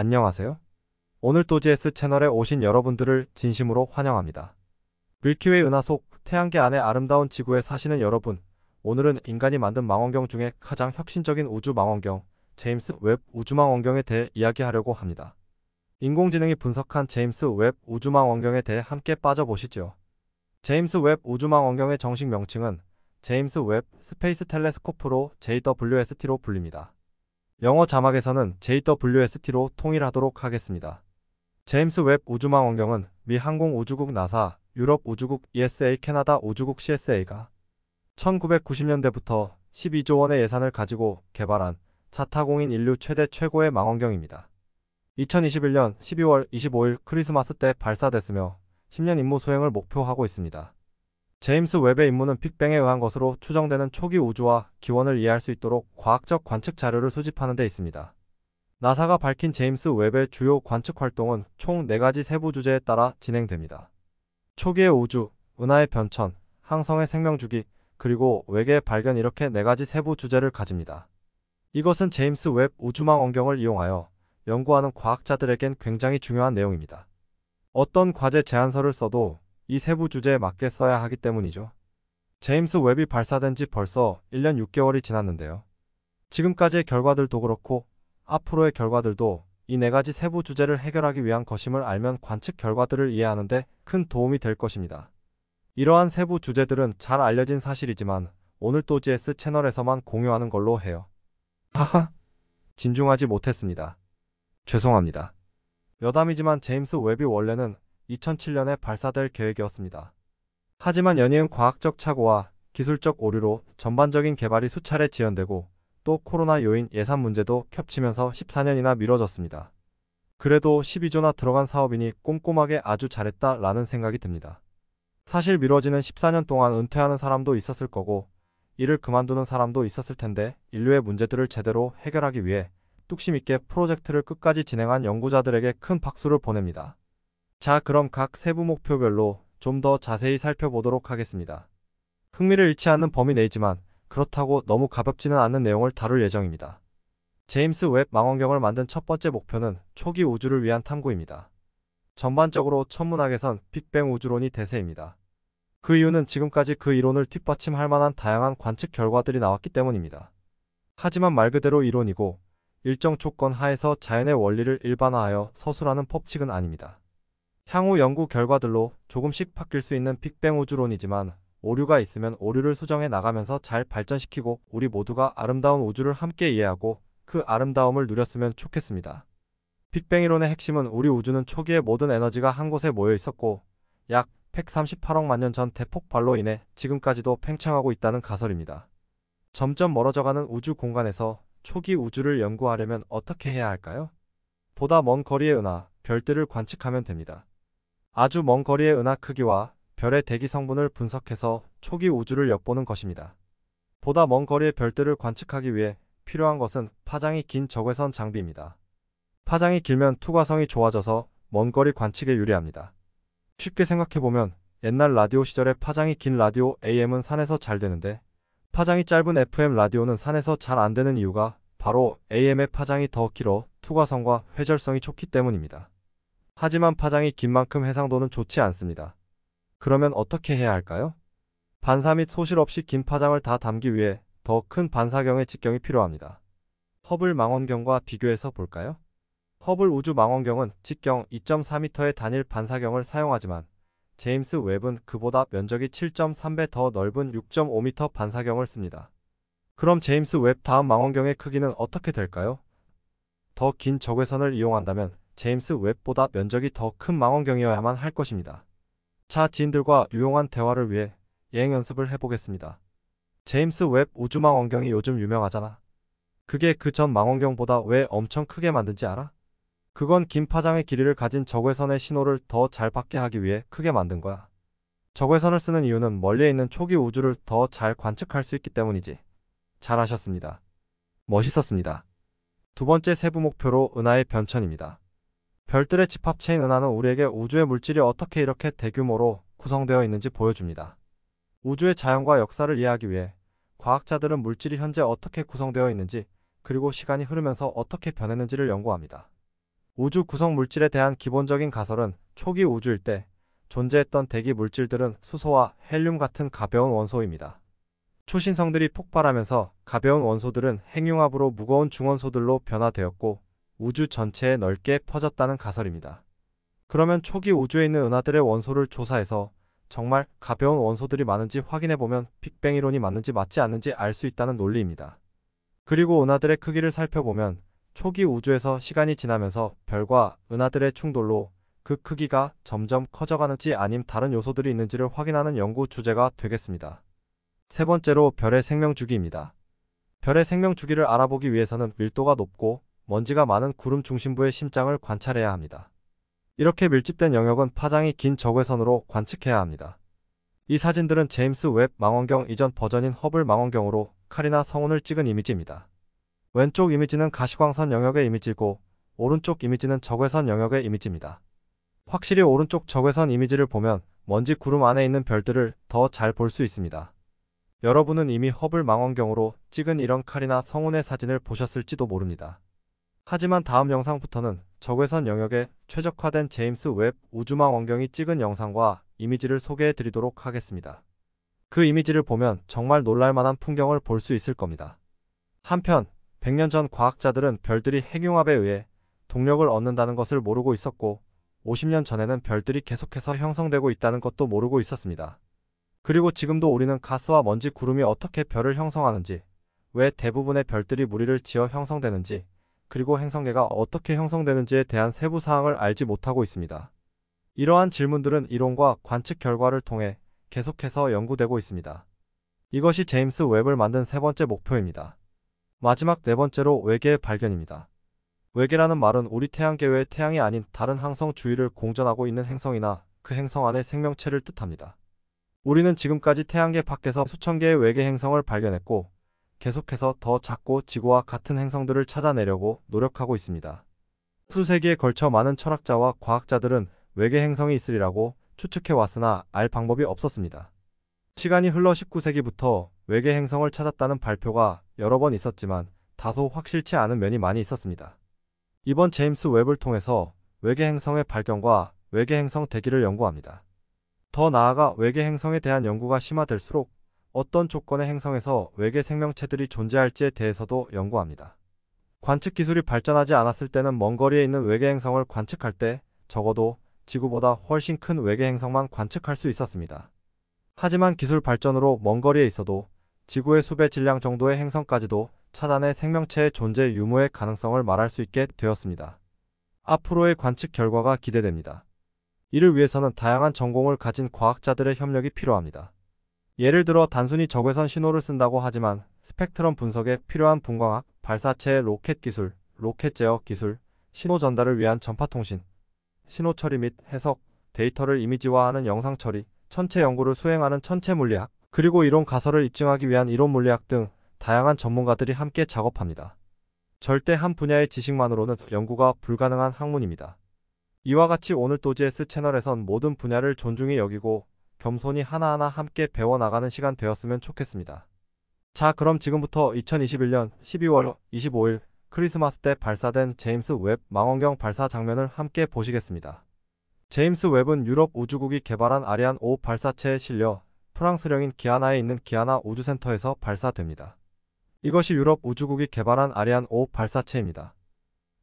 안녕하세요. 오늘 도지에스 채널에 오신 여러분들을 진심으로 환영합니다. 밀키웨이 은하 속 태양계 안의 아름다운 지구에 사시는 여러분, 오늘은 인간이 만든 망원경 중에 가장 혁신적인 우주 망원경, 제임스 웹 우주망원경에 대해 이야기하려고 합니다. 인공지능이 분석한 제임스 웹 우주망원경에 대해 함께 빠져보시죠. 제임스 웹 우주망원경의 정식 명칭은 제임스 웹 스페이스 텔레스코프로 JWST로 불립니다. 영어 자막에서는 JWST로 통일하도록 하겠습니다. 제임스 웹 우주망원경은 미 항공 우주국 나사, 유럽 우주국 ESA, 캐나다 우주국 CSA가 1990년대부터 12조 원의 예산을 가지고 개발한 자타공인 인류 최대 최고의 망원경입니다. 2021년 12월 25일 크리스마스 때 발사됐으며 10년 임무 수행을 목표하고 있습니다. 제임스 웹의 임무는 빅뱅에 의한 것으로 추정되는 초기 우주와 기원을 이해할 수 있도록 과학적 관측 자료를 수집하는 데 있습니다. 나사가 밝힌 제임스 웹의 주요 관측 활동은 총 4가지 세부 주제에 따라 진행됩니다. 초기의 우주, 은하의 변천, 항성의 생명주기, 그리고 외계의 발견 이렇게 4가지 세부 주제를 가집니다. 이것은 제임스 웹 우주망 원경을 이용하여 연구하는 과학자들에겐 굉장히 중요한 내용입니다. 어떤 과제 제안서를 써도 이 세부 주제에 맞게 써야 하기 때문이죠. 제임스 웹이 발사된 지 벌써 1년 6개월이 지났는데요. 지금까지의 결과들도 그렇고 앞으로의 결과들도 이 네 가지 세부 주제를 해결하기 위한 것임을 알면 관측 결과들을 이해하는데 큰 도움이 될 것입니다. 이러한 세부 주제들은 잘 알려진 사실이지만 오늘 또 GS 채널에서만 공유하는 걸로 해요. 하하, 진중하지 못했습니다. 죄송합니다. 여담이지만 제임스 웹이 원래는 2007년에 발사될 계획이었습니다. 하지만 연이은 과학적 착오와 기술적 오류로 전반적인 개발이 수차례 지연되고 또 코로나 요인 예산 문제도 겹치면서 14년이나 미뤄졌습니다. 그래도 12조나 들어간 사업이니 꼼꼼하게 아주 잘했다 라는 생각이 듭니다. 사실 미뤄지는 14년 동안 은퇴하는 사람도 있었을 거고 일을 그만두는 사람도 있었을 텐데 인류의 문제들을 제대로 해결하기 위해 뚝심 있게 프로젝트를 끝까지 진행한 연구자들에게 큰 박수를 보냅니다. 자 그럼 각 세부 목표별로 좀 더 자세히 살펴보도록 하겠습니다. 흥미를 잃지 않는 범위 내지만 그렇다고 너무 가볍지는 않은 내용을 다룰 예정입니다. 제임스 웹 망원경을 만든 첫 번째 목표는 초기 우주를 위한 탐구입니다. 전반적으로 천문학에선 빅뱅 우주론이 대세입니다. 그 이유는 지금까지 그 이론을 뒷받침할 만한 다양한 관측 결과들이 나왔기 때문입니다. 하지만 말 그대로 이론이고 일정 조건 하에서 자연의 원리를 일반화하여 서술하는 법칙은 아닙니다. 향후 연구 결과들로 조금씩 바뀔 수 있는 빅뱅 우주론이지만 오류가 있으면 오류를 수정해 나가면서 잘 발전시키고 우리 모두가 아름다운 우주를 함께 이해하고 그 아름다움을 누렸으면 좋겠습니다. 빅뱅 이론의 핵심은 우리 우주는 초기에 모든 에너지가 한 곳에 모여 있었고 약 138억만 년 전 대폭발로 인해 지금까지도 팽창하고 있다는 가설입니다. 점점 멀어져가는 우주 공간에서 초기 우주를 연구하려면 어떻게 해야 할까요? 보다 먼 거리의 은하, 별들을 관측하면 됩니다. 아주 먼 거리의 은하 크기와 별의 대기 성분을 분석해서 초기 우주를 엿보는 것입니다. 보다 먼 거리의 별들을 관측하기 위해 필요한 것은 파장이 긴 적외선 장비입니다. 파장이 길면 투과성이 좋아져서 먼 거리 관측에 유리합니다. 쉽게 생각해보면 옛날 라디오 시절에 파장이 긴 라디오 AM은 산에서 잘 되는데 파장이 짧은 FM 라디오는 산에서 잘 안 되는 이유가 바로 AM의 파장이 더 길어 투과성과 회절성이 좋기 때문입니다. 하지만 파장이 긴 만큼 해상도는 좋지 않습니다. 그러면 어떻게 해야 할까요? 반사 및 소실 없이 긴 파장을 다 담기 위해 더 큰 반사경의 직경이 필요합니다. 허블 망원경과 비교해서 볼까요? 허블 우주 망원경은 직경 2.4m의 단일 반사경을 사용하지만 제임스 웹은 그보다 면적이 7.3배 더 넓은 6.5m 반사경을 씁니다. 그럼 제임스 웹 다음 망원경의 크기는 어떻게 될까요? 더 긴 적외선을 이용한다면 제임스 웹보다 면적이 더 큰 망원경이어야만 할 것입니다. 차 지인들과 유용한 대화를 위해 예행 연습을 해보겠습니다. 제임스 웹 우주망원경이 요즘 유명하잖아. 그게 그 전 망원경보다 왜 엄청 크게 만든지 알아? 그건 긴 파장의 길이를 가진 적외선의 신호를 더 잘 받게 하기 위해 크게 만든 거야. 적외선을 쓰는 이유는 멀리에 있는 초기 우주를 더 잘 관측할 수 있기 때문이지. 잘하셨습니다. 멋있었습니다. 두 번째 세부 목표로 은하의 변천입니다. 별들의 집합체인 은하는 우리에게 우주의 물질이 어떻게 이렇게 대규모로 구성되어 있는지 보여줍니다. 우주의 자연과 역사를 이해하기 위해 과학자들은 물질이 현재 어떻게 구성되어 있는지 그리고 시간이 흐르면서 어떻게 변했는지를 연구합니다. 우주 구성 물질에 대한 기본적인 가설은 초기 우주일 때 존재했던 대기 물질들은 수소와 헬륨 같은 가벼운 원소입니다. 초신성들이 폭발하면서 가벼운 원소들은 핵융합으로 무거운 중원소들로 변화되었고 우주 전체에 넓게 퍼졌다는 가설입니다. 그러면 초기 우주에 있는 은하들의 원소를 조사해서 정말 가벼운 원소들이 많은지 확인해보면 빅뱅 이론이 맞는지 맞지 않는지 알 수 있다는 논리입니다. 그리고 은하들의 크기를 살펴보면 초기 우주에서 시간이 지나면서 별과 은하들의 충돌로 그 크기가 점점 커져가는지 아님 다른 요소들이 있는지를 확인하는 연구 주제가 되겠습니다. 세 번째로 별의 생명주기입니다. 별의 생명주기를 알아보기 위해서는 밀도가 높고 먼지가 많은 구름 중심부의 심장을 관찰해야 합니다. 이렇게 밀집된 영역은 파장이 긴 적외선으로 관측해야 합니다. 이 사진들은 제임스 웹 망원경 이전 버전인 허블 망원경으로 칼이나 성운을 찍은 이미지입니다. 왼쪽 이미지는 가시광선 영역의 이미지고 오른쪽 이미지는 적외선 영역의 이미지입니다. 확실히 오른쪽 적외선 이미지를 보면 먼지 구름 안에 있는 별들을 더 잘 볼 수 있습니다. 여러분은 이미 허블 망원경으로 찍은 이런 칼이나 성운의 사진을 보셨을지도 모릅니다. 하지만 다음 영상부터는 적외선 영역에 최적화된 제임스 웹 우주망 원경이 찍은 영상과 이미지를 소개해 드리도록 하겠습니다. 그 이미지를 보면 정말 놀랄만한 풍경을 볼 수 있을 겁니다. 한편 100년 전 과학자들은 별들이 핵융합에 의해 동력을 얻는다는 것을 모르고 있었고 50년 전에는 별들이 계속해서 형성되고 있다는 것도 모르고 있었습니다. 그리고 지금도 우리는 가스와 먼지 구름이 어떻게 별을 형성하는지 왜 대부분의 별들이 무리를 지어 형성되는지 그리고 행성계가 어떻게 형성되는지에 대한 세부 사항을 알지 못하고 있습니다. 이러한 질문들은 이론과 관측 결과를 통해 계속해서 연구되고 있습니다. 이것이 제임스 웹을 만든 세 번째 목표입니다. 마지막 네 번째로 외계의 발견입니다. 외계라는 말은 우리 태양계 외 태양이 아닌 다른 항성 주위를 공전하고 있는 행성이나 그 행성 안의 생명체를 뜻합니다. 우리는 지금까지 태양계 밖에서 수천 개의 외계 행성을 발견했고 계속해서 더 작고 지구와 같은 행성들을 찾아내려고 노력하고 있습니다. 수세기에 걸쳐 많은 철학자와 과학자들은 외계 행성이 있으리라고 추측해 왔으나 알 방법이 없었습니다. 시간이 흘러 19세기부터 외계 행성을 찾았다는 발표가 여러 번 있었지만 다소 확실치 않은 면이 많이 있었습니다. 이번 제임스 웹을 통해서 외계 행성의 발견과 외계 행성 대기를 연구합니다. 더 나아가 외계 행성에 대한 연구가 심화될수록 어떤 조건의 행성에서 외계 생명체들이 존재할지에 대해서도 연구합니다. 관측 기술이 발전하지 않았을 때는 먼 거리에 있는 외계 행성을 관측할 때 적어도 지구보다 훨씬 큰 외계 행성만 관측할 수 있었습니다. 하지만 기술 발전으로 먼 거리에 있어도 지구의 수배 질량 정도의 행성까지도 차단해 생명체의 존재 유무의 가능성을 말할 수 있게 되었습니다. 앞으로의 관측 결과가 기대됩니다. 이를 위해서는 다양한 전공을 가진 과학자들의 협력이 필요합니다. 예를 들어 단순히 적외선 신호를 쓴다고 하지만 스펙트럼 분석에 필요한 분광학, 발사체 로켓 기술, 로켓 제어 기술, 신호 전달을 위한 전파통신, 신호 처리 및 해석, 데이터를 이미지화하는 영상 처리, 천체 연구를 수행하는 천체 물리학, 그리고 이론 가설을 입증하기 위한 이론 물리학 등 다양한 전문가들이 함께 작업합니다. 절대 한 분야의 지식만으로는 연구가 불가능한 학문입니다. 이와 같이 오늘 도지에스 채널에선 모든 분야를 존중히 여기고 겸손히 하나하나 함께 배워나가는 시간 되었으면 좋겠습니다. 자 그럼 지금부터 2021년 12월 25일 크리스마스 때 발사된 제임스 웹 망원경 발사 장면을 함께 보시겠습니다. 제임스 웹은 유럽 우주국이 개발한 아리안 5 발사체에 실려 프랑스령인 기아나에 있는 기아나 우주센터에서 발사됩니다. 이것이 유럽 우주국이 개발한 아리안 5 발사체입니다.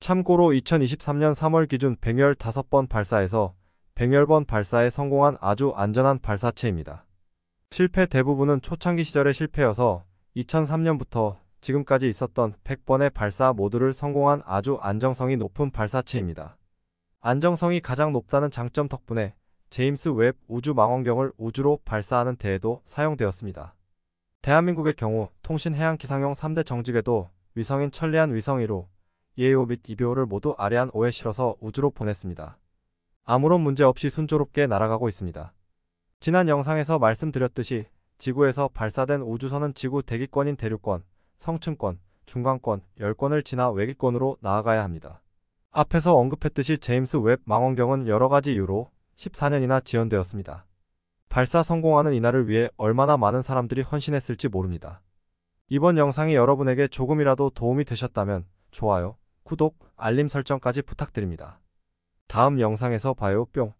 참고로 2023년 3월 기준 115번 발사에서 1 백열번 발사에 성공한 아주 안전한 발사체입니다. 실패 대부분은 초창기 시절의 실패여서 2003년부터 지금까지 있었던 100번의 발사 모두를 성공한 아주 안정성이 높은 발사체입니다. 안정성이 가장 높다는 장점 덕분에 제임스 웹 우주 망원경을 우주로 발사하는 대회도 사용되었습니다. 대한민국의 경우 통신 해양 기상용 3대 정직에도 위성인 천리안 위성 1호, 예요 및 이비호를 모두 아리한 5에 실어서 우주로 보냈습니다. 아무런 문제 없이 순조롭게 날아가고 있습니다. 지난 영상에서 말씀드렸듯이 지구에서 발사된 우주선은 지구 대기권인 대륙권, 성층권, 중간권, 열권을 지나 외기권으로 나아가야 합니다. 앞에서 언급했듯이 제임스 웹 망원경은 여러가지 이유로 14년이나 지연되었습니다. 발사 성공하는 이날을 위해 얼마나 많은 사람들이 헌신했을지 모릅니다. 이번 영상이 여러분에게 조금이라도 도움이 되셨다면 좋아요, 구독, 알림 설정까지 부탁드립니다. 다음 영상에서 봐요 뿅